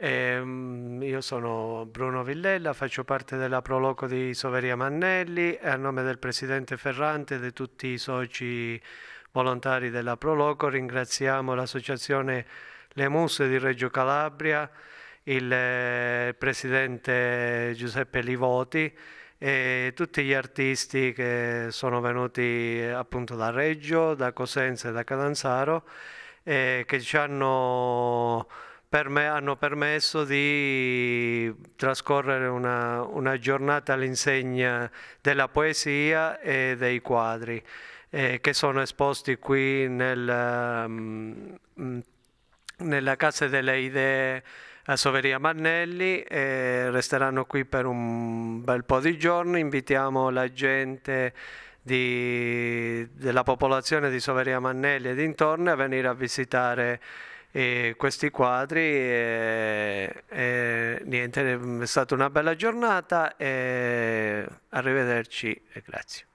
Ehm, io sono Bruno Villella, faccio parte della Proloco di Soveria Mannelli e a nome del Presidente Ferrante e di tutti i soci volontari della Proloco ringraziamo l'Associazione Le Muse di Reggio Calabria, il eh, Presidente Giuseppe Livoti e tutti gli artisti che sono venuti appunto da Reggio, da Cosenza e da Catanzaro e che ci hanno per me, hanno permesso di trascorrere una, una giornata all'insegna della poesia e dei quadri eh, che sono esposti qui nel, mm, nella Casa delle Idee a Soveria Mannelli e resteranno qui per un bel po' di giorni. Invitiamo la gente di, della popolazione di Soveria Mannelli e dintorni a venire a visitare e questi quadri. E, eh, e, eh, niente, è stata una bella giornata e arrivederci e grazie.